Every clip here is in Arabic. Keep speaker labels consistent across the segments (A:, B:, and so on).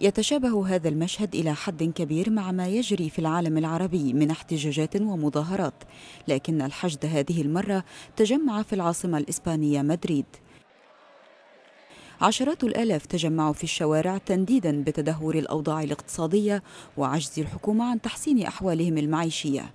A: يتشابه هذا المشهد إلى حد كبير مع ما يجري في العالم العربي من احتجاجات ومظاهرات، لكن الحشد هذه المرة تجمع في العاصمة الإسبانية مدريد. عشرات الآلاف تجمعوا في الشوارع تنديدا بتدهور الأوضاع الاقتصادية وعجز الحكومة عن تحسين أحوالهم المعيشية.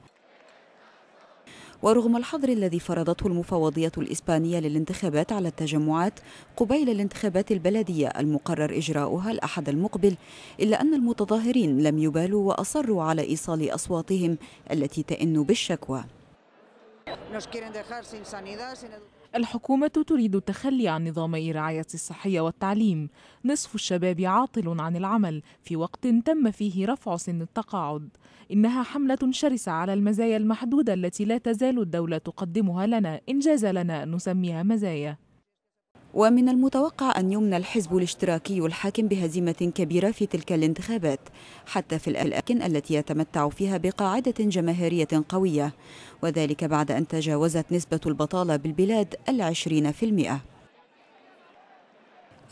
A: ورغم الحظر الذي فرضته المفوضية الإسبانية للانتخابات على التجمعات قبيل الانتخابات البلدية المقرر إجراؤها الأحد المقبل إلا أن المتظاهرين لم يبالوا وأصروا على إيصال أصواتهم التي تئن بالشكوى
B: الحكومة تريد التخلي عن نظامي رعاية الصحية والتعليم نصف الشباب عاطل عن العمل في وقت تم فيه رفع سن التقاعد إنها حملة شرسة على المزايا المحدودة التي لا تزال الدولة تقدمها لنا
A: إن جاز لنا أن نسميها مزايا ومن المتوقع أن يمنى الحزب الاشتراكي الحاكم بهزيمة كبيرة في تلك الانتخابات حتى في الأماكن التي يتمتع فيها بقاعدة جماهيرية قوية وذلك بعد أن تجاوزت نسبة البطالة بالبلاد العشرين في المئة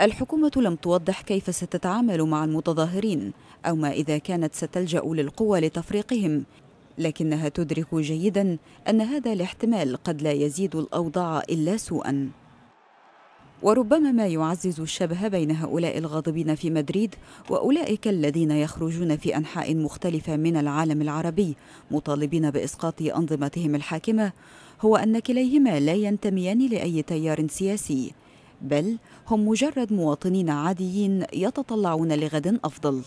A: الحكومة لم توضح كيف ستتعامل مع المتظاهرين أو ما إذا كانت ستلجأ للقوة لتفريقهم لكنها تدرك جيدا أن هذا الاحتمال قد لا يزيد الأوضاع إلا سوءاً وربما ما يعزز الشبه بين هؤلاء الغاضبين في مدريد واولئك الذين يخرجون في انحاء مختلفه من العالم العربي مطالبين باسقاط انظمتهم الحاكمه هو ان كليهما لا ينتميان لاي تيار سياسي بل هم مجرد مواطنين عاديين يتطلعون لغد افضل